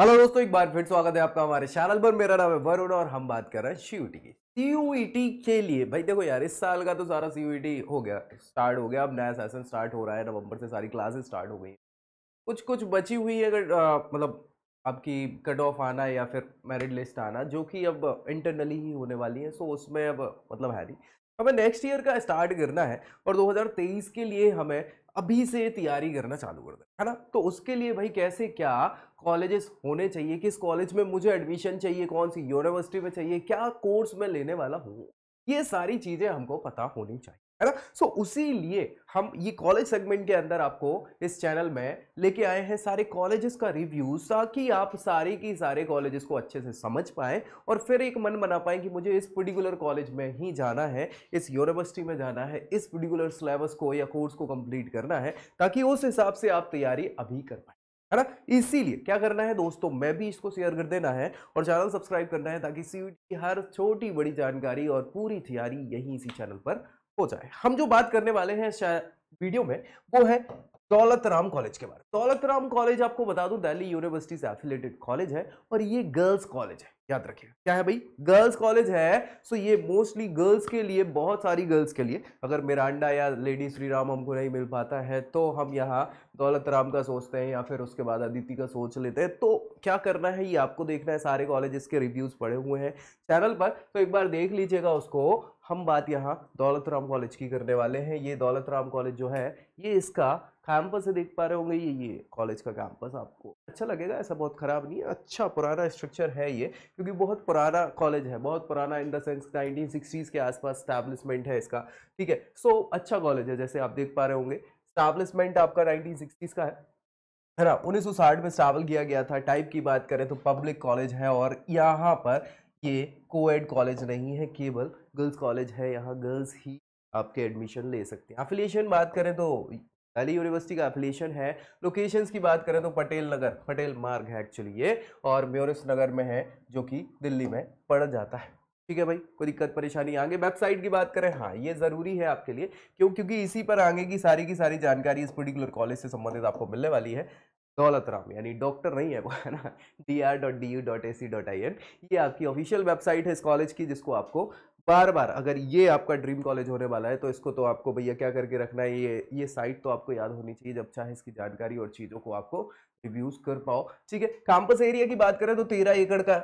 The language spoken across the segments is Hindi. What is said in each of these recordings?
हेलो दोस्तों एक बार फिर स्वागत है आपका हमारे चैनल पर मेरा नाम है वरुण और हम बात कर रहे हैं सीयूटी e की सीयूईटी e के लिए भाई देखो यार इस साल का तो सारा टी e हो गया स्टार्ट हो गया अब नया सेशन स्टार्ट हो रहा है नवंबर से सारी क्लासेस स्टार्ट हो गई कुछ कुछ बची हुई है अगर मतलब आपकी कट ऑफ आना या फिर मेरिट लिस्ट आना जो कि अब इंटरनली ही होने वाली है सो उसमें अब मतलब है नहीं हमें नेक्स्ट ईयर का स्टार्ट करना है और 2023 के लिए हमें अभी से तैयारी करना चालू कर दे है ना तो उसके लिए भाई कैसे क्या कॉलेजेस होने चाहिए किस कॉलेज में मुझे एडमिशन चाहिए कौन सी यूनिवर्सिटी में चाहिए क्या कोर्स मैं लेने वाला हूँ ये सारी चीज़ें हमको पता होनी चाहिए है ना सो so, उसी लिए हम ये कॉलेज सेगमेंट के अंदर आपको इस चैनल में लेके आए हैं सारे कॉलेजेस का रिव्यू ताकि आप सारे की सारे कॉलेजेस को अच्छे से समझ पाएँ और फिर एक मन बना पाएँ कि मुझे इस पर्टिकुलर कॉलेज में ही जाना है इस यूनिवर्सिटी में जाना है इस पर्टिकुलर सिलेबस को या कोर्स को कंप्लीट करना है ताकि उस हिसाब से आप तैयारी अभी कर पाएँ है ना इसीलिए क्या करना है दोस्तों मैं भी इसको शेयर कर देना है और चैनल सब्सक्राइब करना है ताकि सी की हर छोटी बड़ी जानकारी और पूरी तैयारी यही इसी चैनल पर हो जाए हम जो बात करने वाले हैं वीडियो में वो है दौलत राम कॉलेज के बारे में दौलत राम कॉलेज आपको बता दूं दिल्ली यूनिवर्सिटी से एफिलेटेड कॉलेज है और ये गर्ल्स कॉलेज है याद रखिए क्या है भाई गर्ल्स कॉलेज है सो ये मोस्टली गर्ल्स के लिए बहुत सारी गर्ल्स के लिए अगर मिरांडा या लेडी श्री राम हमको नहीं मिल पाता है तो हम यहाँ दौलत राम का सोचते हैं या फिर उसके बाद अदिति का सोच लेते हैं तो क्या करना है ये आपको देखना है सारे कॉलेजेस के रिव्यूज़ पड़े हुए हैं चैनल पर तो एक बार देख लीजिएगा उसको हम बात यहाँ दौलत राम कॉलेज की करने वाले हैं ये दौलत राम कॉलेज जो है ये इसका कैंपस से देख पा रहे होंगे ये ये कॉलेज का कैंपस आपको अच्छा लगेगा ऐसा बहुत ख़राब नहीं है अच्छा पुराना स्ट्रक्चर है ये क्योंकि बहुत पुराना कॉलेज है बहुत पुराना in the sense nineteen sixties के आसपास स्टैब्लिशमेंट है इसका ठीक है सो so, अच्छा कॉलेज है जैसे आप देख पा रहे होंगे स्टैब्लिशमेंट आपका नाइनटीन सिक्सटीज़ का है है ना उन्नीस में स्टावल किया गया था टाइप की बात करें तो पब्लिक कॉलेज है और यहाँ पर ये कोएड कॉलेज नहीं है केवल गर्ल्स कॉलेज है यहाँ गर्ल्स ही आपके एडमिशन ले सकते हैं एफिलिएशन बात करें तो दिल्ली यूनिवर्सिटी का एफिलेशन है लोकेशंस की बात करें तो पटेल नगर पटेल मार्ग है एक्चुअली ये और म्योरिस नगर में है जो कि दिल्ली में पड़ जाता है ठीक है भाई कोई दिक्कत परेशानी आगे वेबसाइट की बात करें हाँ ये ज़रूरी है आपके लिए क्यों क्योंकि इसी पर आगे की सारी की सारी जानकारी इस पर्टिकुलर कॉलेज से संबंधित आपको मिलने वाली है दौलत राम यानी डॉक्टर नहीं है वो है ना D R dot D U dot A C dot I N ये आपकी ऑफिशियल वेबसाइट है इस कॉलेज की जिसको आपको बार बार अगर ये आपका ड्रीम कॉलेज होने वाला है तो इसको तो आपको भैया क्या करके रखना है ये ये साइट तो आपको याद होनी चाहिए जब चाहे इसकी जानकारी और चीज़ों को आपको रिव्यूज़ कर पाओ ठीक है कैंपस एरिया की बात करें तो तेरह एकड़ का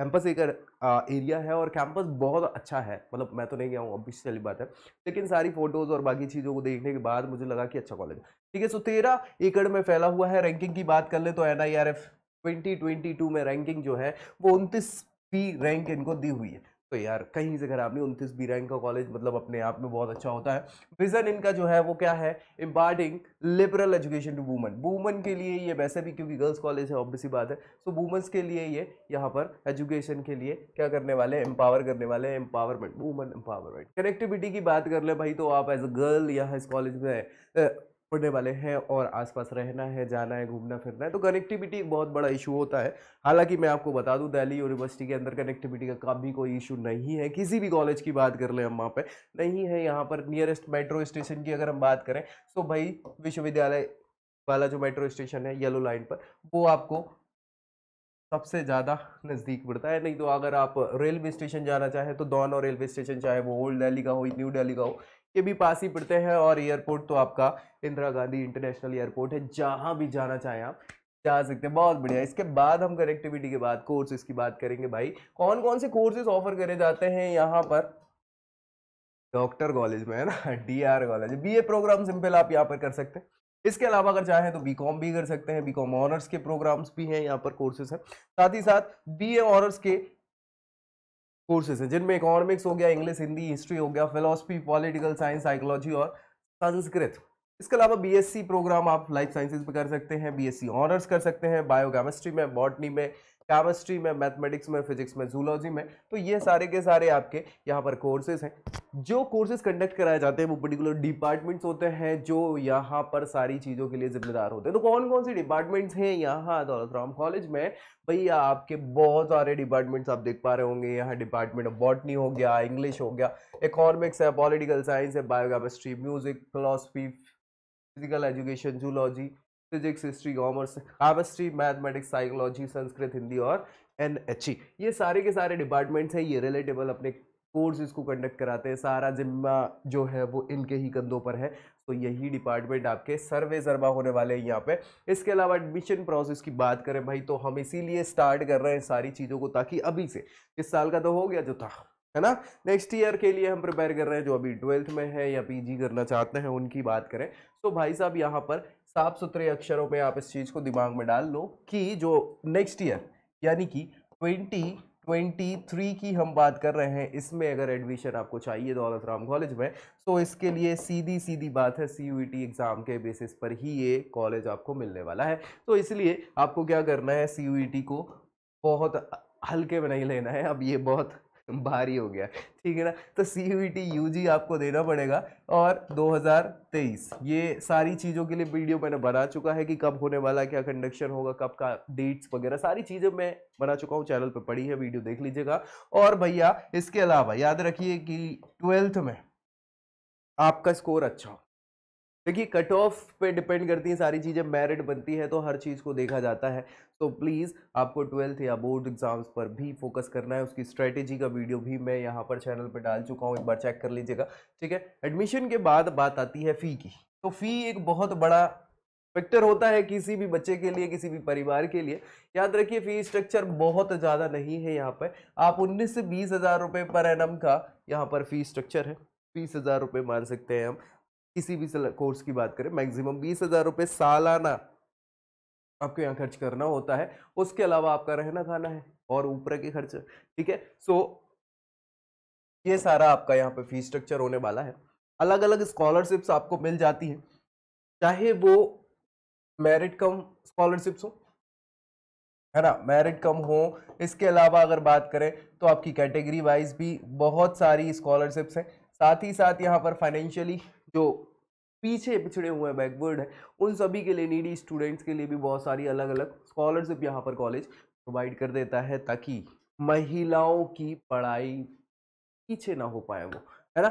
कैंपस एक एरिया है और कैंपस बहुत अच्छा है मतलब मैं तो नहीं गया हूँ ऑब्वियस बात है लेकिन सारी फोटोज़ और बाकी चीज़ों को देखने के बाद मुझे लगा कि अच्छा कॉलेज ठीक है सो तेरह एकड़ में फैला हुआ है रैंकिंग की बात कर ले तो N I R F twenty twenty two में रैंकिंग जो है वो उनतीस पी रैंक इनको दी हुई है तो यार कहीं से खराब नहीं उनतीस बी रैंक का कॉलेज मतलब अपने आप में बहुत अच्छा होता है विजन इनका जो है वो क्या है imparting liberal education to women women के लिए ये वैसे भी क्योंकि गर्ल्स कॉलेज है ऑब्वियसली बात है सो so, वूमन्स के लिए ये यहाँ पर एजुकेशन के लिए क्या करने वाले हैं एम्पावर करने वाले हैं एम्पावरमेंट वूमन एम्पावरमेंट कनेक्टिविटी की बात कर ले भाई तो आप एज अ गर्ल यहाँ इस कॉलेज में पढ़ने वाले हैं और आसपास रहना है जाना है घूमना फिरना है तो कनेक्टिविटी एक बहुत बड़ा इशू होता है हालांकि मैं आपको बता दूं दिल्ली यूनिवर्सिटी के अंदर कनेक्टिविटी का काफ़ी कोई इशू नहीं है किसी भी कॉलेज की बात कर ले हम वहाँ पर नहीं है यहाँ पर नियरेस्ट मेट्रो स्टेशन की अगर हम बात करें तो भाई विश्वविद्यालय वाला जो मेट्रो स्टेशन है येलो लाइन पर वो आपको सबसे ज़्यादा नज़दीक पड़ता है नहीं तो अगर आप रेलवे स्टेशन जाना चाहें तो दोनों रेलवे स्टेशन चाहे वो ओल्ड दिल्ली का हो न्यू दिल्ली का हो के भी पास ही पड़ते हैं और एयरपोर्ट तो आपका इंदिरा गांधी इंटरनेशनल एयरपोर्ट है जहाँ भी जाना चाहें आप जा सकते हैं बहुत बढ़िया इसके बाद हम कनेक्टिविटी के बाद कोर्सेज की बात करेंगे भाई कौन कौन से कोर्सेज ऑफर करे जाते हैं यहाँ पर डॉक्टर कॉलेज में है ना D R college B A program simple आप यहाँ पर कर सकते हैं इसके अलावा अगर चाहें तो बीकॉम भी कर सकते हैं बीकॉम ऑनर्स के प्रोग्राम्स भी हैं यहाँ पर कोर्सेज हैं साथ ही साथ ए ऑनर्स के कोर्सेज हैं जिनमें इकोनॉमिक्स हो गया इंग्लिश हिंदी हिस्ट्री हो गया फिलोसफी पॉलिटिकल साइंस साइकोलॉजी और संस्कृत इसके अलावा बीएससी प्रोग्राम आप लाइफ साइंसेज में कर सकते हैं बीएससी ऑनर्स कर सकते हैं बायोकेमिस्ट्री में बॉटनी में केमिस्ट्री में मैथमेटिक्स में फिजिक्स में जूलॉजी में तो ये सारे के सारे आपके यहाँ पर कोर्सेज हैं जो कोर्सेज कंडक्ट कराए जाते हैं वो पर्टिकुलर डिपार्टमेंट्स होते हैं जो यहाँ पर सारी चीज़ों के लिए जिम्मेदार होते हैं तो कौन कौन से डिपार्टमेंट्स हैं यहाँ दौलत राम कॉलेज में भैया आपके बहुत सारे डिपार्टमेंट्स आप देख पा रहे होंगे यहाँ डिपार्टमेंट ऑफ बॉटनी हो गया इंग्लिश हो गया इकोनॉमिक्स है पॉलिटिकल साइंस है biochemistry music philosophy physical education zoology physics history commerce chemistry mathematics psychology Sanskrit Hindi और एन एच ई ये सारे के सारे डिपार्टमेंट्स हैं ये रिलेटेबल अपने कोर्स इसको कंडक्ट कराते हैं सारा जिम्मा जो है वो इनके ही कंधों पर है तो यही डिपार्टमेंट आपके सर्वे सर्वा होने वाले हैं यहाँ पे इसके अलावा एडमिशन प्रोसेस की बात करें भाई तो हम इसीलिए स्टार्ट कर रहे हैं सारी चीज़ों को ताकि अभी से इस साल का तो हो गया जो था है ना नेक्स्ट ईयर के लिए हम प्रिपेयर कर रहे हैं जो अभी ट्वेल्थ में है या पीजी करना चाहते हैं उनकी बात करें तो भाई साहब यहाँ पर साफ सुथरे अक्षरों में आप इस चीज़ को दिमाग में डाल लो कि जो नेक्स्ट ईयर यानी कि ट्वेंटी ट्वेंटी थ्री की हम बात कर रहे हैं इसमें अगर एडमिशन आपको चाहिए दौलत राम कॉलेज में तो इसके लिए सीधी सीधी बात है सी एग्ज़ाम e के बेसिस पर ही ये कॉलेज आपको मिलने वाला है तो इसलिए आपको क्या करना है सी e को बहुत हल्के में नहीं लेना है अब ये बहुत भारी हो गया ठीक है ना तो C U T U G आपको देना पड़ेगा और 2023 ये सारी चीज़ों के लिए वीडियो मैंने बना चुका है कि कब होने वाला क्या कंडक्शन होगा कब का डेट्स वगैरह सारी चीज़ें मैं बना चुका हूँ चैनल पर पड़ी है वीडियो देख लीजिएगा और भैया इसके अलावा याद रखिए कि ट्वेल्थ में आपका स्कोर अच्छा हो क्योंकि कट ऑफ पे डिपेंड करती हैं सारी चीज़ें मेरिट बनती है तो हर चीज़ को देखा जाता है तो प्लीज़ आपको ट्वेल्थ या बोर्ड एग्ज़ाम्स पर भी फोकस करना है उसकी स्ट्रेटेजी का वीडियो भी मैं यहाँ पर चैनल पर डाल चुका हूँ एक बार चेक कर लीजिएगा ठीक है एडमिशन के बाद बात आती है फ़ी की तो फ़ी एक बहुत बड़ा फैक्टर होता है किसी भी बच्चे के लिए किसी भी परिवार के लिए याद रखिए फी स्ट्रक्चर बहुत ज़्यादा नहीं है यहाँ पर आप उन्नीस से बीस हज़ार रुपये पर एन का यहाँ पर फी स्ट्रक्चर है बीस हज़ार रुपये मान सकते हैं हम किसी भी कोर्स की बात करें मैक्सिमम बीस हज़ार रुपये सालाना आपको यहाँ खर्च करना होता है उसके अलावा आपका रहना खाना है और ऊपर के खर्च ठीक है सो ये सारा आपका यहाँ पे फी स्ट्रक्चर होने वाला है अलग अलग स्कॉलरशिप्स आपको मिल जाती है चाहे वो मेरिट कम स्कॉलरशिप्स हो है ना मेरिट कम हो इसके अलावा अगर बात करें तो आपकी कैटेगरी वाइज भी बहुत सारी स्कॉलरशिप्स हैं साथ ही साथ यहाँ पर फाइनेंशियली जो पीछे पिछड़े हुए बैकवर्ड है उन सभी के लिए नीडी स्टूडेंट्स के लिए भी बहुत सारी अलग अलग स्कॉलरशिप यहाँ पर कॉलेज प्रोवाइड कर देता है ताकि महिलाओं की पढ़ाई पीछे ना हो पाए वो है ना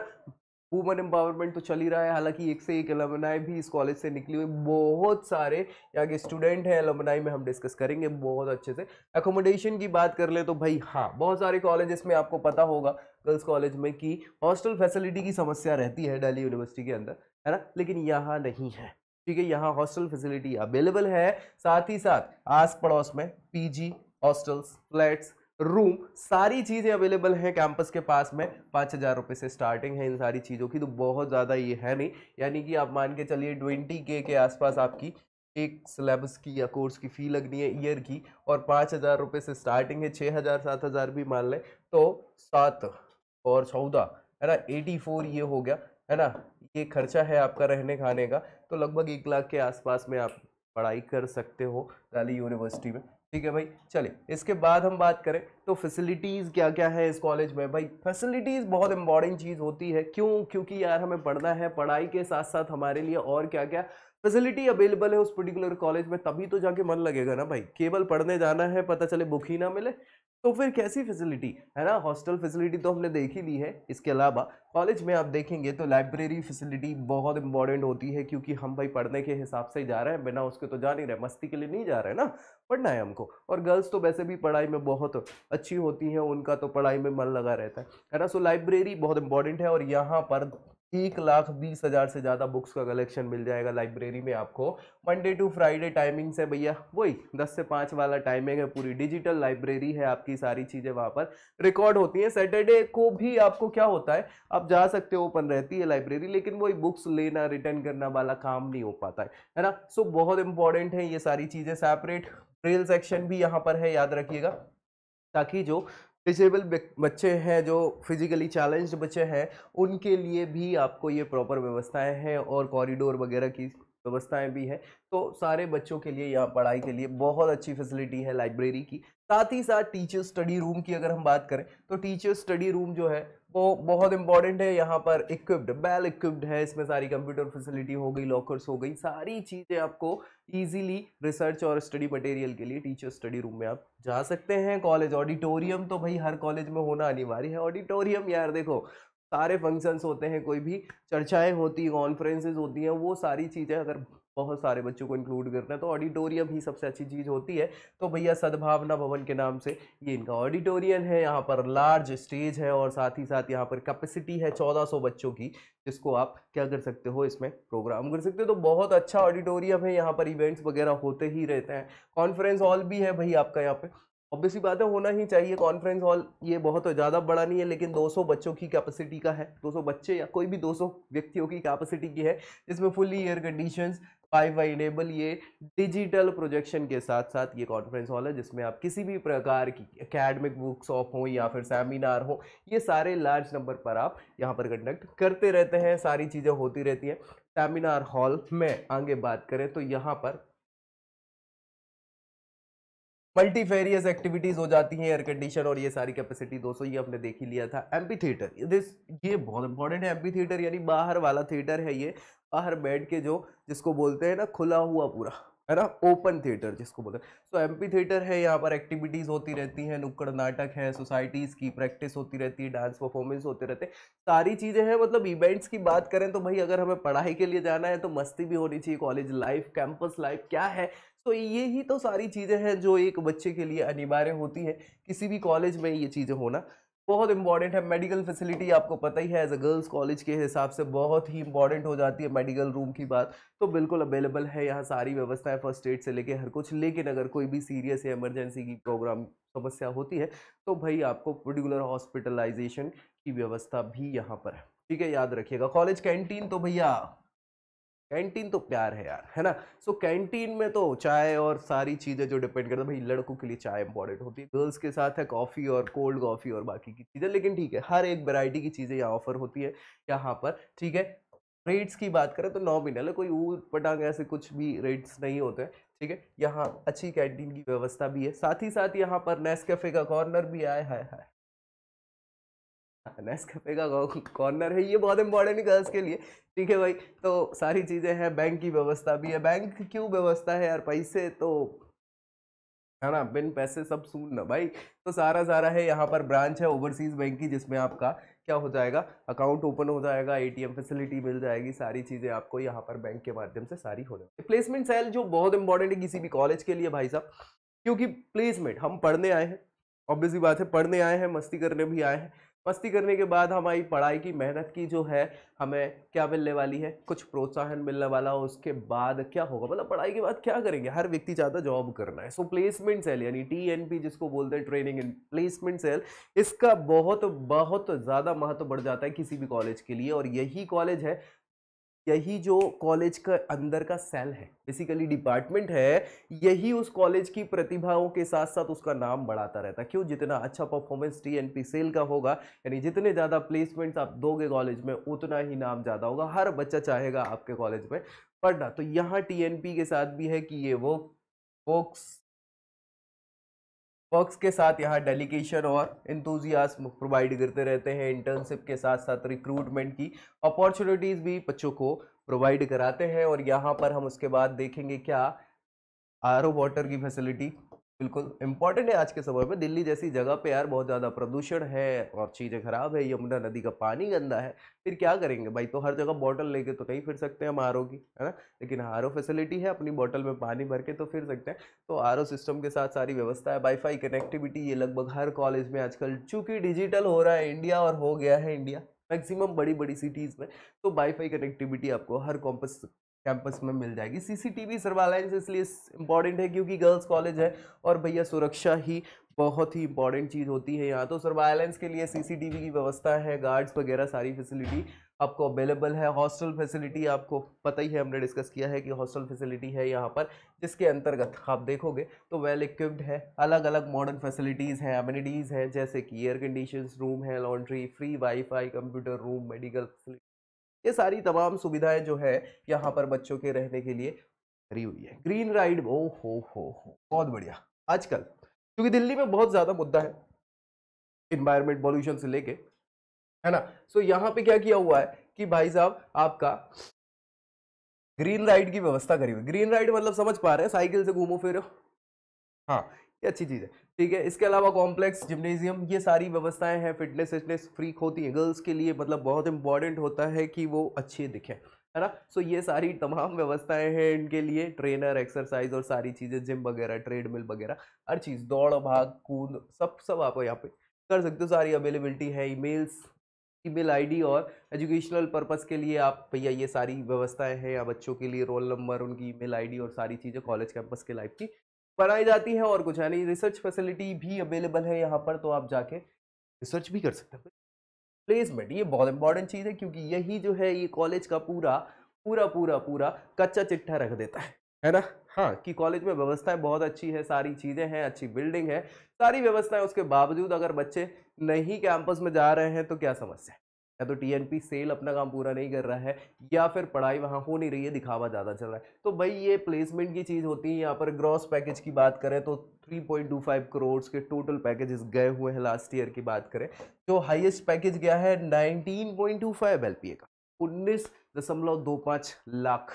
वुमेन एम्पावरमेंट तो चल ही रहा है हालांकि एक से एक एलमनाई भी इस कॉलेज से निकली हुई बहुत सारे यहाँ के स्टूडेंट हैं एलमनाई में हम डिस्कस करेंगे बहुत अच्छे से एकोमोडेशन की बात कर ले तो भाई हाँ बहुत सारे कॉलेजेस में आपको पता होगा गर्ल्स कॉलेज में कि हॉस्टल फैसिलिटी की समस्या रहती है डेली यूनिवर्सिटी के अंदर है ना लेकिन यहाँ नहीं है ठीक है यहाँ हॉस्टल फैसिलिटी अवेलेबल है साथ ही साथ आस पड़ोस में पी हॉस्टल्स फ्लैट्स रूम सारी चीज़ें अवेलेबल हैं कैंपस के पास में पाँच हज़ार रुपये से स्टार्टिंग है इन सारी चीज़ों की तो बहुत ज़्यादा ये है नहीं यानी कि आप मान के चलिए ट्वेंटी के के आसपास आपकी एक सिलेबस की या कोर्स की फ़ी लगनी है ईयर की और पाँच हज़ार रुपये से स्टार्टिंग है छः हज़ार सात हज़ार भी मान लें तो सात और चौदह है ना एटी फोर ये हो गया है ना ये खर्चा है आपका रहने खाने का तो लगभग एक लाख के आसपास में आप पढ़ाई कर सकते हो दिल्ली यूनिवर्सिटी में ठीक है भाई चलिए इसके बाद हम बात करें तो फैसिलिटीज़ क्या क्या है इस कॉलेज में भाई फैसिलिटीज़ बहुत इंपॉर्टेंट चीज़ होती है क्यों क्योंकि यार हमें पढ़ना है पढ़ाई के साथ साथ हमारे लिए और क्या क्या फैसिलिटी अवेलेबल है उस पर्टिकुलर कॉलेज में तभी तो जाके मन लगेगा ना भाई केवल पढ़ने जाना है पता चले बुक ही ना मिले तो फिर कैसी फैसिलिटी है ना हॉस्टल फैसिलिटी तो हमने देख ही ली है इसके अलावा कॉलेज में आप देखेंगे तो लाइब्रेरी फैसिलिटी बहुत इंपॉर्टेंट होती है क्योंकि हम भाई पढ़ने के हिसाब से जा रहे हैं बिना उसके तो जा नहीं रहे मस्ती के लिए नहीं जा रहे ना पढ़ना है हमको और गर्ल्स तो वैसे भी पढ़ाई में बहुत अच्छी होती हैं उनका तो पढ़ाई में मन लगा रहता है है ना सो लाइब्रेरी बहुत इंपॉर्टेंट है और यहाँ पर एक लाख बीस हज़ार से ज़्यादा बुक्स का कलेक्शन मिल जाएगा लाइब्रेरी में आपको मंडे टू फ्राइडे टाइमिंग्स है भैया वही दस से पाँच वाला टाइमिंग है पूरी डिजिटल लाइब्रेरी है आपकी सारी चीज़ें वहाँ पर रिकॉर्ड होती हैं सैटरडे को भी आपको क्या होता है आप जा सकते हो ओपन रहती है लाइब्रेरी लेकिन वही बुक्स लेना रिटर्न करना वाला काम नहीं हो पाता है है ना सो so, बहुत इंपॉर्टेंट है ये सारी चीज़ें सेपरेट रेल सेक्शन भी यहाँ पर है याद रखिएगा ताकि जो डिसेबल बच्चे हैं जो फिज़िकली चैलेंज्ड बच्चे हैं उनके लिए भी आपको ये प्रॉपर व्यवस्थाएं हैं और कॉरिडोर वगैरह की व्यवस्थाएं भी हैं तो सारे बच्चों के लिए यहाँ पढ़ाई के लिए बहुत अच्छी फैसिलिटी है लाइब्रेरी की साथ ही साथ टीचर स्टडी रूम की अगर हम बात करें तो टीचर स्टडी रूम जो है वो तो बहुत इंपॉर्टेंट है यहाँ पर इक्विप्ड वेल इक्विप्ड है इसमें सारी कंप्यूटर फैसिलिटी हो गई लॉकर्स हो गई सारी चीज़ें आपको इजीली रिसर्च और स्टडी मटेरियल के लिए टीचर स्टडी रूम में आप जा सकते हैं कॉलेज ऑडिटोरियम तो भाई हर कॉलेज में होना अनिवार्य है ऑडिटोरियम यार देखो सारे फंक्शंस होते हैं कोई भी चर्चाएं होती हैं कॉन्फ्रेंसेज होती हैं वो सारी चीज़ें अगर बहुत सारे बच्चों को इंक्लूड करना है तो ऑडिटोरियम ही सबसे अच्छी चीज़ होती है तो भैया सद्भावना भवन के नाम से ये इनका ऑडिटोरियम है यहाँ पर लार्ज स्टेज है और साथ ही साथ यहाँ पर कैपेसिटी है 1400 बच्चों की जिसको आप क्या कर सकते हो इसमें प्रोग्राम कर सकते हो तो बहुत अच्छा ऑडिटोरियम है यहाँ पर इवेंट्स वगैरह होते ही रहते हैं कॉन्फ्रेंस हॉल भी है भाई आपका यहाँ पर ऑब्वियसली बात है होना ही चाहिए कॉन्फ्रेंस हॉल ये बहुत ज़्यादा बड़ा नहीं है लेकिन 200 बच्चों की कैपेसिटी का है 200 बच्चे या कोई भी 200 व्यक्तियों की कैपेसिटी की है जिसमें fully air conditions wifi wi enable ये डिजिटल प्रोजेक्शन के साथ साथ ये कॉन्फ्रेंस हॉल है जिसमें आप किसी भी प्रकार की एकेडमिक ऑफ हो या फिर सेमिनार हो ये सारे लार्ज नंबर पर आप यहाँ पर कंडक्ट करते रहते हैं सारी चीज़ें होती रहती हैं सेमिनार हॉल में आगे बात करें तो यहाँ पर मल्टीफेरियस एक्टिविटीज़ हो जाती हैं एयर कंडीशन और ये सारी कैपेसिटी 200 ये हमने देख ही लिया था एम्पी थिएटर दिस ये बहुत इंपॉर्टेंट है एम्पी थिएटर यानी बाहर वाला थिएटर है ये बाहर बैठ के जो जिसको बोलते हैं ना खुला हुआ पूरा है ना ओपन थिएटर जिसको बोलते हैं सो एम्पी थिएटर है यहाँ पर एक्टिविटीज़ होती रहती हैं नुक्कड़ नाटक है सोसाइटीज़ की प्रैक्टिस होती रहती है डांस परफॉर्मेंस होते रहते हैं सारी चीज़ें हैं मतलब इवेंट्स की बात करें तो भाई अगर हमें पढ़ाई के लिए जाना है तो मस्ती भी होनी चाहिए कॉलेज लाइफ कैंपस लाइफ क्या है तो ये ही तो सारी चीज़ें हैं जो एक बच्चे के लिए अनिवार्य होती है किसी भी कॉलेज में ये चीज़ें होना बहुत इंपॉर्टेंट है मेडिकल फैसिलिटी आपको पता ही है एज अ गर्ल्स कॉलेज के हिसाब से बहुत ही इंपॉर्टेंट हो जाती है मेडिकल रूम की बात तो बिल्कुल अवेलेबल है यहाँ सारी व्यवस्थाएं फर्स्ट एड से लेके हर कुछ लेकिन अगर कोई भी सीरियस या इमरजेंसी की प्रोग्राम समस्या होती है तो भाई आपको पर्टिकुलर हॉस्पिटलाइजेशन की व्यवस्था भी यहाँ पर है ठीक है याद रखिएगा कॉलेज कैंटीन तो भैया कैंटीन तो प्यार है यार है ना सो so, कैंटीन में तो चाय और सारी चीज़ें जो डिपेंड करता है भाई लड़कों के लिए चाय इंपॉर्टेंट होती है गर्ल्स के साथ है कॉफ़ी और कोल्ड कॉफ़ी और बाकी की चीज़ें लेकिन ठीक है हर एक वैरायटी की चीज़ें यहाँ ऑफर होती है यहाँ पर ठीक है रेट्स की बात करें तो नॉमिनल है कोई ऊट पटांग ऐसे कुछ भी रेट्स नहीं होते हैं ठीक है यहाँ अच्छी कैंटीन की व्यवस्था भी है साथ ही साथ यहाँ पर नेस्कैफे का कॉर्नर भी आया है, है, है नेस्कफे का कॉर्नर है ये बहुत इंपॉर्टेंट है गर्ल्स के लिए ठीक है भाई तो सारी चीज़ें हैं बैंक की व्यवस्था भी है बैंक क्यों व्यवस्था है यार पैसे तो है ना बिन पैसे सब सुन ना भाई तो सारा सारा है यहाँ पर ब्रांच है ओवरसीज़ बैंक की जिसमें आपका क्या हो जाएगा अकाउंट ओपन हो जाएगा एटीएम फैसिलिटी मिल जाएगी सारी चीज़ें आपको यहाँ पर बैंक के माध्यम से सारी हो जाएगी प्लेसमेंट सेल जो बहुत इंपॉर्टेंट है किसी भी कॉलेज के लिए भाई साहब क्योंकि प्लेसमेंट हम पढ़ने आए हैं ऑब्वियसली बात है पढ़ने आए हैं मस्ती करने भी आए हैं मस्ती करने के बाद हमारी पढ़ाई की मेहनत की जो है हमें क्या मिलने वाली है कुछ प्रोत्साहन मिलने वाला हो उसके बाद क्या होगा मतलब पढ़ाई के बाद क्या करेंगे हर व्यक्ति चाहता जॉब करना है सो प्लेसमेंट सेल यानी टी एन पी जिसको बोलते हैं ट्रेनिंग एंड प्लेसमेंट सेल इसका बहुत बहुत ज़्यादा महत्व बढ़ जाता है किसी भी कॉलेज के लिए और यही कॉलेज है यही जो कॉलेज का अंदर का सेल है बेसिकली डिपार्टमेंट है यही उस कॉलेज की प्रतिभाओं के साथ साथ उसका नाम बढ़ाता रहता है क्यों जितना अच्छा performance T N P cell का होगा यानी जितने ज़्यादा प्लेसमेंट्स आप दोगे कॉलेज में उतना ही नाम ज़्यादा होगा हर बच्चा चाहेगा आपके कॉलेज में पढ़ना तो यहाँ टी एन पी के साथ भी है कि ये वो फोक्स वर्कस के साथ यहाँ डेलीगेशन और इंतजियाज्म प्रोवाइड करते रहते हैं इंटर्नशिप के साथ साथ रिक्रूटमेंट की अपॉर्चुनिटीज़ भी बच्चों को प्रोवाइड कराते हैं और यहाँ पर हम उसके बाद देखेंगे क्या आर वाटर की फैसिलिटी बिल्कुल इंपॉर्टेंट है आज के समय में दिल्ली जैसी जगह पे यार बहुत ज़्यादा प्रदूषण है और चीज़ें ख़राब है यमुना नदी का पानी गंदा है फिर क्या करेंगे भाई तो हर जगह बॉटल लेके तो नहीं फिर सकते हम आर की है ना लेकिन आर फैसिलिटी है अपनी बॉटल में पानी भर के तो फिर सकते हैं तो आर सिस्टम के साथ सारी व्यवस्था है वाईफाई कनेक्टिविटी ये लगभग हर कॉलेज में आजकल चूँकि डिजिटल हो रहा है इंडिया और हो गया है इंडिया मैक्सिमम बड़ी बड़ी सिटीज़ में तो वाईफाई कनेक्टिविटी आपको हर कॉम्पस कैंपस में मिल जाएगी सीसीटीवी सर्वालाइंस इसलिए इंपॉर्टेंट है क्योंकि गर्ल्स कॉलेज है और भैया सुरक्षा ही बहुत ही इंपॉर्टेंट चीज़ होती है यहाँ तो सर्वाइलेंस के लिए सीसीटीवी की व्यवस्था है गार्ड्स वगैरह सारी फैसिलिटी आपको अवेलेबल है हॉस्टल फैसिलिटी आपको पता ही है हमने डिस्कस किया है कि हॉस्टल फैसिलिटी है यहाँ पर जिसके अंतर्गत आप देखोगे तो वेल इक्विप्ड है अलग अलग मॉडर्न फैसिलिटीज़ हैं अम्यूनिटीज़ हैं जैसे कि एयर कंडीशन रूम है laundry free wifi computer room medical facility ये सारी तमाम सुविधाएं जो है यहाँ पर बच्चों के रहने के लिए भरी हुई है ग्रीन राइड ओ हो हो हो बहुत बढ़िया आजकल क्योंकि दिल्ली में बहुत ज़्यादा मुद्दा है इन्वायरमेंट पॉल्यूशन से लेके है ना सो so, यहाँ पे क्या किया हुआ है कि भाई साहब आपका ग्रीन राइड की व्यवस्था करी हुई ग्रीन राइड मतलब समझ पा रहे हैं साइकिल से घूमो फिर हाँ ये अच्छी चीज़ है ठीक है इसके अलावा कॉम्प्लेक्स जिमनेजियम ये सारी व्यवस्थाएं हैं फिटनेस विटनेस फ्रीक होती है गर्ल्स के लिए मतलब बहुत इंपॉर्टेंट होता है कि वो अच्छे दिखें है ना सो ये सारी तमाम व्यवस्थाएं हैं इनके लिए ट्रेनर एक्सरसाइज और सारी चीज़ें जिम वगैरह ट्रेडमिल वगैरह हर चीज़ दौड़ भाग कूद सब सब आप यहाँ पे कर सकते हो सारी अवेलेबिलिटी है ईमेल्स ईमेल आईडी और एजुकेशनल पर्पज़ के लिए आप भैया ये सारी व्यवस्थाएं हैं या बच्चों के लिए रोल नंबर उनकी ईमेल आईडी और सारी चीज़ें कॉलेज कैंपस के लाइफ की बनाई जाती है और कुछ यानी रिसर्च फैसिलिटी भी अवेलेबल है यहाँ पर तो आप जाके रिसर्च भी कर सकते हैं प्लेसमेंट ये बहुत इंपॉर्टेंट चीज़ है क्योंकि यही जो है ये कॉलेज का पूरा पूरा पूरा पूरा कच्चा चिट्ठा रख देता है है ना हाँ कि कॉलेज में व्यवस्थाएं बहुत अच्छी है सारी चीज़ें हैं अच्छी बिल्डिंग है सारी व्यवस्थाएं उसके बावजूद अगर बच्चे नहीं कैंपस में जा रहे हैं तो क्या समस्या है या तो टीएनपी सेल अपना काम पूरा नहीं कर रहा है या फिर पढ़ाई वहाँ हो नहीं रही है दिखावा ज़्यादा चल रहा है तो भाई ये प्लेसमेंट की चीज़ होती है यहाँ पर ग्रॉस पैकेज की बात करें तो 3.25 करोड़ के टोटल पैकेजेस गए हुए हैं लास्ट ईयर की बात करें जो हाईएस्ट पैकेज गया है 19.25 ए का उन्नीस दशमलव दो पाँच लाख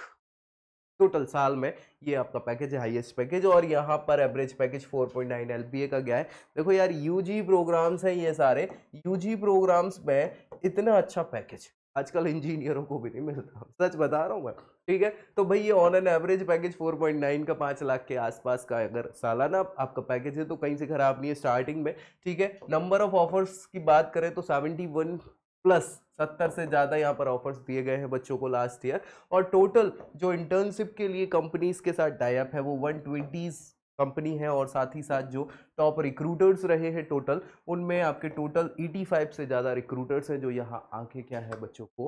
टोटल साल में ये आपका पैकेज है हाईएस्ट पैकेज और यहाँ पर एवरेज पैकेज 4.9 ए का गया है देखो यार यूजी प्रोग्राम्स हैं ये सारे यूजी प्रोग्राम्स में इतना अच्छा पैकेज आजकल इंजीनियरों को भी नहीं मिलता सच बता रहा हूँ मैं ठीक है तो भाई ये ऑन एन एवरेज पैकेज 4.9 का पाँच लाख के आसपास का अगर सालाना आपका पैकेज है तो कहीं से खराब नहीं है स्टार्टिंग में ठीक है नंबर ऑफ ऑफर्स की बात करें तो 71 प्लस सत्तर से ज़्यादा यहाँ पर ऑफर्स दिए गए हैं बच्चों को लास्ट ईयर और टोटल जो इंटर्नशिप के लिए कंपनीज के साथ टाइप है वो वन ट्वेंटीज़ कंपनी है और साथ ही साथ जो टॉप रिक्रूटर्स रहे हैं टोटल उनमें आपके टोटल 85 से ज़्यादा रिक्रूटर्स हैं जो यहाँ आके क्या है बच्चों को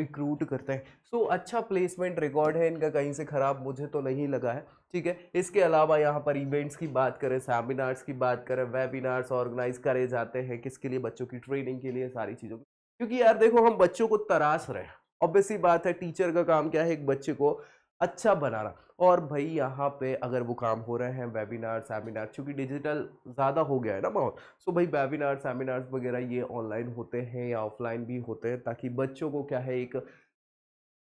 रिक्रूट करते हैं सो so, अच्छा प्लेसमेंट रिकॉर्ड है इनका कहीं से ख़राब मुझे तो नहीं लगा है ठीक है इसके अलावा यहाँ पर इवेंट्स की बात करें सेमिनार्स की बात करें वेबिनार्स ऑर्गेनाइज करे जाते हैं किसके लिए बच्चों की ट्रेनिंग के लिए सारी चीज़ों की क्योंकि यार देखो हम बच्चों को तराश रहे हैं ऑब्वियसली बात है टीचर का काम क्या है एक बच्चे को अच्छा बनाना और भाई यहाँ पे अगर वो काम हो रहे हैं वेबिनार सेमिनार क्योंकि डिजिटल ज़्यादा हो गया है ना माहौल सो तो भाई वेबिनार सेमिनार्स वगैरह ये ऑनलाइन होते हैं या ऑफलाइन भी होते हैं ताकि बच्चों को क्या है एक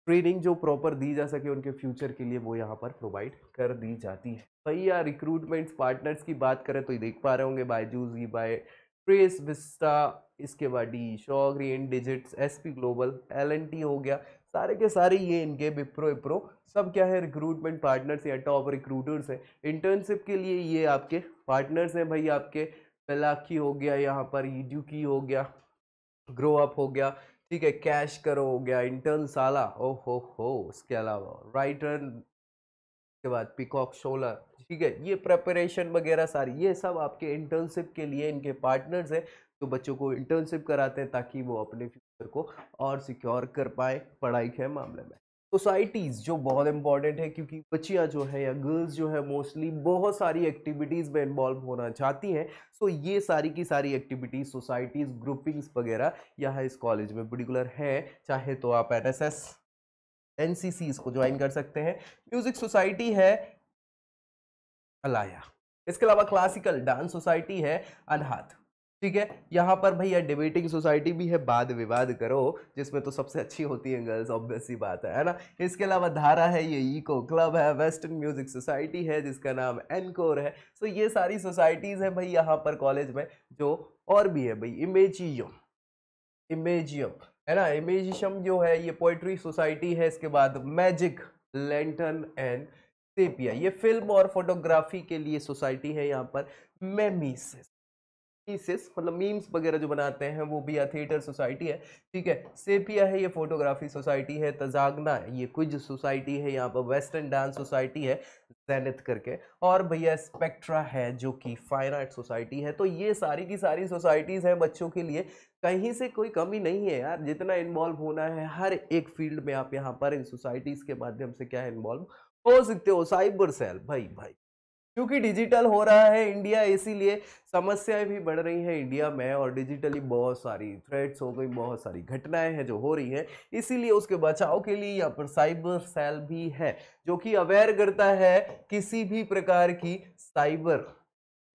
ट्रेनिंग जो प्रॉपर दी जा सके उनके फ्यूचर के लिए वो यहाँ पर प्रोवाइड कर दी जाती है भैया रिक्रूटमेंट पार्टनर्स की बात करें तो ये देख पा रहे होंगे जूज की बाय ट्रेस विस्टा इसके बाद डी शॉग्रीन digits S P global L N T हो गया सारे के सारे ये इनके विप्रो विप्रो सब क्या है रिक्रूटमेंट पार्टनर्स या टॉप रिक्रूटर्स हैं इंटर्नशिप के लिए ये आपके पार्टनर्स हैं भाई आपके पलाखी हो गया यहाँ पर ईडूकी हो गया ग्रो अप हो गया ठीक है कैश करो हो गया इंटर्न साला ओ हो हो इसके अलावा राइटर के बाद पिकॉक शोलर ठीक है ये प्रेपरेशन वगैरह सारी ये सब आपके इंटर्नशिप के लिए इनके पार्टनर्स हैं तो बच्चों को इंटर्नशिप कराते हैं ताकि वो अपने को और सिक्योर कर पाए पढ़ाई के मामले में सोसाइटीज़ जो बहुत इंपॉर्टेंट है क्योंकि बच्चियाँ जो है या गर्ल्स जो है मोस्टली बहुत सारी एक्टिविटीज़ में इन्वॉल्व होना चाहती हैं सो तो ये सारी की सारी एक्टिविटीज़ सोसाइटीज़ ग्रुपिंग्स वगैरह यहाँ इस कॉलेज में पर्टिकुलर है चाहे तो आप एन एस एस इसको ज्वाइन कर सकते हैं म्यूज़िक सोसाइटी है अलाया इसके अलावा क्लासिकल डांस सोसाइटी है अनहाथ ठीक है यहाँ पर भैया डिबेटिंग सोसाइटी भी है वाद विवाद करो जिसमें तो सबसे अच्छी होती है गर्ल्स ऑब्वियस ही बात है है ना इसके अलावा धारा है ये ईको क्लब है वेस्टर्न म्यूजिक सोसाइटी है जिसका नाम एनकोर है सो ये सारी सोसाइटीज़ हैं भाई यहाँ पर कॉलेज में जो और भी है भाई इमेजियम इमेजियम है ना इमेजिशम जो है ये पोइट्री सोसाइटी है इसके बाद मैजिक लेंटन एंड सेपिया ये फिल्म और फोटोग्राफी के लिए सोसाइटी है यहाँ पर मेमीसिस पीसेस मतलब मीम्स वगैरह जो बनाते हैं वो भी या थिएटर सोसाइटी है ठीक है सेपिया है ये फोटोग्राफी सोसाइटी है तजागना है ये क्विज सोसाइटी है यहाँ पर वेस्टर्न डांस सोसाइटी है जैनित करके और भैया स्पेक्ट्रा है जो कि फाइन आर्ट सोसाइटी है तो ये सारी की सारी सोसाइटीज़ हैं बच्चों के लिए कहीं से कोई कमी नहीं है यार जितना इन्वॉल्व होना है हर एक फील्ड में आप यहाँ पर इन सोसाइटीज़ के माध्यम से क्या इन्वॉल्व हो सकते हो साइबर सेल भाई भाई क्योंकि डिजिटल हो रहा है इंडिया इसीलिए समस्याएं भी बढ़ रही हैं इंडिया में और डिजिटली बहुत सारी थ्रेट्स हो गई बहुत सारी घटनाएं हैं जो हो रही हैं इसीलिए उसके बचाव के लिए यहाँ पर साइबर सेल भी है जो कि अवेयर करता है किसी भी प्रकार की साइबर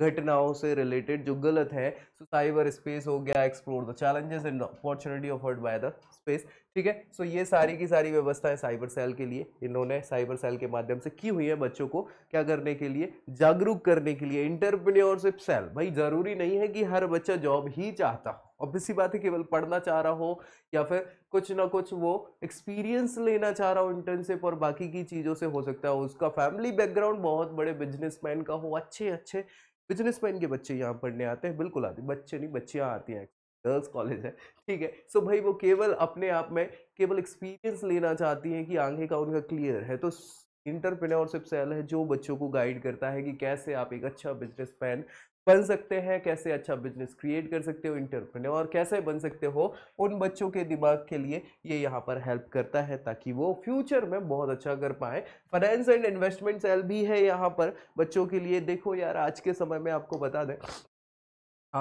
घटनाओं से रिलेटेड जो गलत है सो साइबर स्पेस हो गया explore the challenges and opportunity offered by the space ठीक है सो ये सारी की सारी व्यवस्थाएं साइबर सेल के लिए इन्होंने साइबर सेल के माध्यम से की हुई है बच्चों को क्या करने के लिए जागरूक करने के लिए इंटरप्रन्योरशिप सेल भाई ज़रूरी नहीं है कि हर बच्चा जॉब ही चाहता हो इसी बात है केवल पढ़ना चाह रहा हो या फिर कुछ ना कुछ वो एक्सपीरियंस लेना चाह रहा हो इंटर्नशिप और बाकी की चीज़ों से हो सकता है उसका फैमिली बैकग्राउंड बहुत बड़े बिजनेसमैन का हो अच्छे अच्छे बिजनेस मैन के बच्चे यहाँ पढ़ने आते हैं बिल्कुल आते हैं बच्चे नहीं बच्चियाँ आती हैं गर्ल्स कॉलेज है ठीक है सो भाई वो केवल अपने आप में केवल एक्सपीरियंस लेना चाहती हैं कि आगे का उनका क्लियर है तो इंटरप्रेन्योरशिप सेल है जो बच्चों को गाइड करता है कि कैसे आप एक अच्छा बिजनेस मैन बन सकते हैं कैसे अच्छा बिजनेस क्रिएट कर सकते हो इंटरप्रेन्योर कैसे बन सकते हो उन बच्चों के दिमाग के लिए ये यहाँ पर हेल्प करता है ताकि वो फ्यूचर में बहुत अच्छा कर पाए फाइनेंस एंड इन्वेस्टमेंट सेल भी है यहाँ पर बच्चों के लिए देखो यार आज के समय में आपको बता दें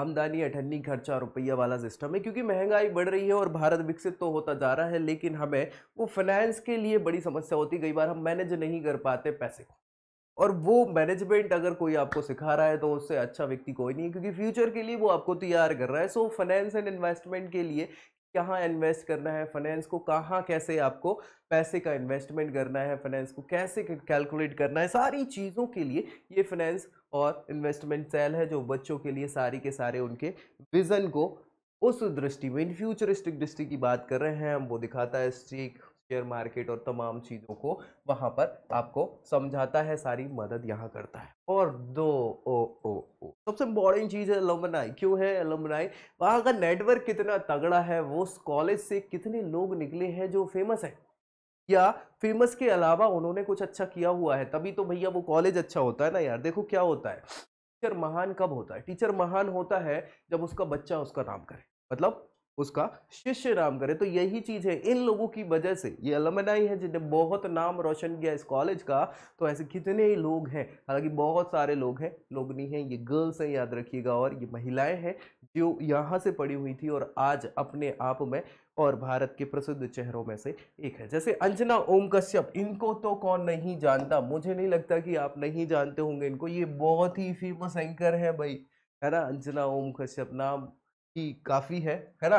आमदनी अठन्नी खर्चा रुपया वाला सिस्टम है क्योंकि महंगाई बढ़ रही है और भारत विकसित तो होता जा रहा है लेकिन हमें वो फाइनेंस के लिए बड़ी समस्या होती कई बार हम मैनेज नहीं कर पाते पैसे को और वो मैनेजमेंट अगर कोई आपको सिखा रहा है तो उससे अच्छा व्यक्ति कोई नहीं है क्योंकि फ्यूचर के लिए वो आपको तैयार कर रहा है सो फाइनेंस एंड इन्वेस्टमेंट के लिए कहाँ इन्वेस्ट करना है फाइनेंस को कहाँ कैसे आपको पैसे का इन्वेस्टमेंट करना है फाइनेंस को कैसे कैलकुलेट करना है सारी चीज़ों के लिए ये फाइनेंस और इन्वेस्टमेंट सेल है जो बच्चों के लिए सारी के सारे उनके विज़न को उस दृष्टि में इन फ्यूचरिस्टिक दृष्टि की बात कर रहे हैं हम वो दिखाता है स्ट्रीक शेयर मार्केट और तमाम चीज़ों को वहाँ पर आपको समझाता है सारी मदद यहाँ करता है और दो ओ ओ ओ सबसे इम्पॉर्टेंट चीज़ है एलमनाई क्यों है एलमनाई वहाँ का नेटवर्क कितना तगड़ा है वो कॉलेज से कितने लोग निकले हैं जो फेमस है या फेमस के अलावा उन्होंने कुछ अच्छा किया हुआ है तभी तो भैया वो कॉलेज अच्छा होता है ना यार देखो क्या होता है टीचर महान कब होता है टीचर महान होता है जब उसका बच्चा उसका नाम करे मतलब उसका शिष्य नाम करे तो यही चीज़ है इन लोगों की वजह से ये अलमनाई है जिन्हें बहुत नाम रोशन किया इस कॉलेज का तो ऐसे कितने ही लोग हैं हालांकि बहुत सारे लोग हैं लोग नहीं हैं ये गर्ल्स हैं याद रखिएगा और ये महिलाएं हैं जो यहाँ से पड़ी हुई थी और आज अपने आप में और भारत के प्रसिद्ध चेहरों में से एक है जैसे अंजना ओम कश्यप इनको तो कौन नहीं जानता मुझे नहीं लगता कि आप नहीं जानते होंगे इनको ये बहुत ही फेमस एंकर है भाई है ना अंजना ओम कश्यप नाम की काफ़ी है है ना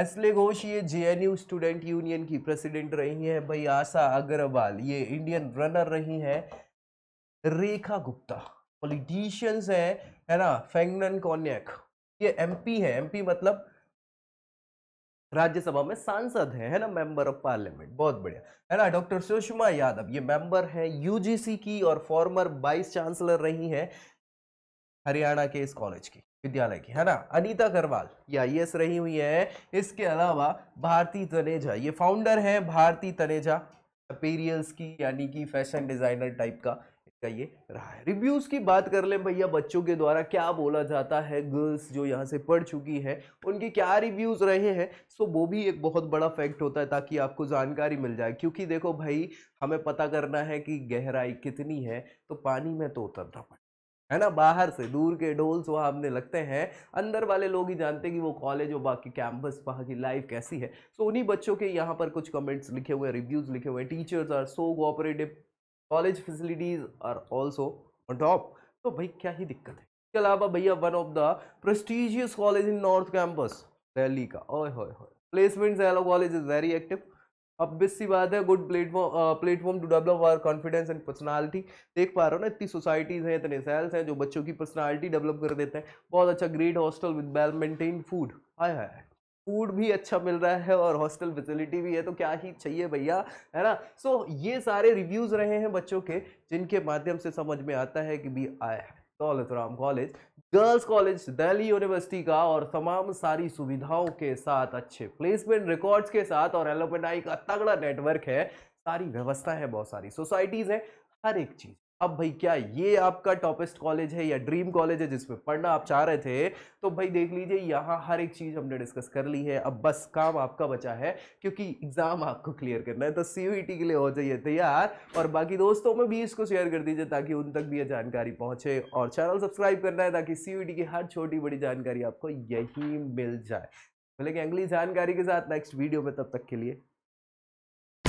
एसले घोष ये जेएनयू स्टूडेंट यूनियन की प्रेसिडेंट रही हैं भाई आशा अग्रवाल ये इंडियन रनर रही हैं रेखा गुप्ता पॉलिटिशियंस हैं है ना फेंगनन कॉन्यक ये एमपी है एमपी मतलब राज्यसभा में सांसद हैं है ना मेंबर ऑफ पार्लियामेंट बहुत बढ़िया है ना डॉक्टर सुषमा यादव ये मेंबर हैं यूजीसी की और फॉर्मर वाइस चांसलर रही हैं हरियाणा के इस कॉलेज की विद्यालय की है ना अनीता करवाल ये आई रही हुई है इसके अलावा भारती तनेजा ये फाउंडर है भारती तनेजा अपीरियल्स की यानी कि फैशन डिजाइनर टाइप का इसका ये रहा है रिव्यूज़ की बात कर लें भैया बच्चों के द्वारा क्या बोला जाता है गर्ल्स जो यहाँ से पढ़ चुकी हैं उनके क्या रिव्यूज़ रहे हैं सो वो भी एक बहुत बड़ा फैक्ट होता है ताकि आपको जानकारी मिल जाए क्योंकि देखो भाई हमें पता करना है कि गहराई कितनी है तो पानी में तो उतरना पड़ेगा है ना बाहर से दूर के ढोल्स वहाँ हमने लगते हैं अंदर वाले लोग ही जानते हैं कि वो कॉलेज और बाकी कैंपस वहाँ की लाइफ कैसी है सो so, उन्हीं बच्चों के यहाँ पर कुछ कमेंट्स लिखे हुए रिव्यूज़ लिखे हुए teachers are so cooperative college facilities are also on top तो भाई क्या ही दिक्कत है इसके अलावा भैया one of the prestigious college in north campus Delhi का ओए हो प्लेसमेंट्स एलो college is very active obvious सी बात है good platform platform to develop our confidence and personality देख पा रहे हो ना इतनी सोसाइटीज़ हैं इतने सेल्स हैं जो बच्चों की पर्सनालिटी डेवलप कर देते हैं बहुत अच्छा great hostel with well maintain food हाय हाय फूड भी अच्छा मिल रहा है और हॉस्टल फैसिलिटी भी है तो क्या ही चाहिए भैया है ना सो so, ये सारे रिव्यूज़ रहे हैं बच्चों के जिनके माध्यम से समझ में आता है कि भी आया है Daulat Ram college girls college Delhi university का और तमाम सारी सुविधाओं के साथ अच्छे प्लेसमेंट रिकॉर्ड्स के साथ और एलोपेडाई का तगड़ा नेटवर्क है सारी व्यवस्था है बहुत सारी सोसाइटीज़ हैं हर एक चीज़ अब भाई क्या ये आपका टॉपेस्ट कॉलेज है या ड्रीम कॉलेज है जिसमें पढ़ना आप चाह रहे थे तो भाई देख लीजिए यहाँ हर एक चीज़ हमने डिस्कस कर ली है अब बस काम आपका बचा है क्योंकि एग्ज़ाम आपको क्लियर करना है तो सी e के लिए हो जाइए तैयार और बाकी दोस्तों में भी इसको शेयर कर दीजिए ताकि उन तक भी ये जानकारी पहुँचे और चैनल सब्सक्राइब करना है ताकि सी e की हर छोटी बड़ी जानकारी आपको यही मिल जाए मिलेंगे अगली जानकारी के साथ नेक्स्ट वीडियो में तब तक के लिए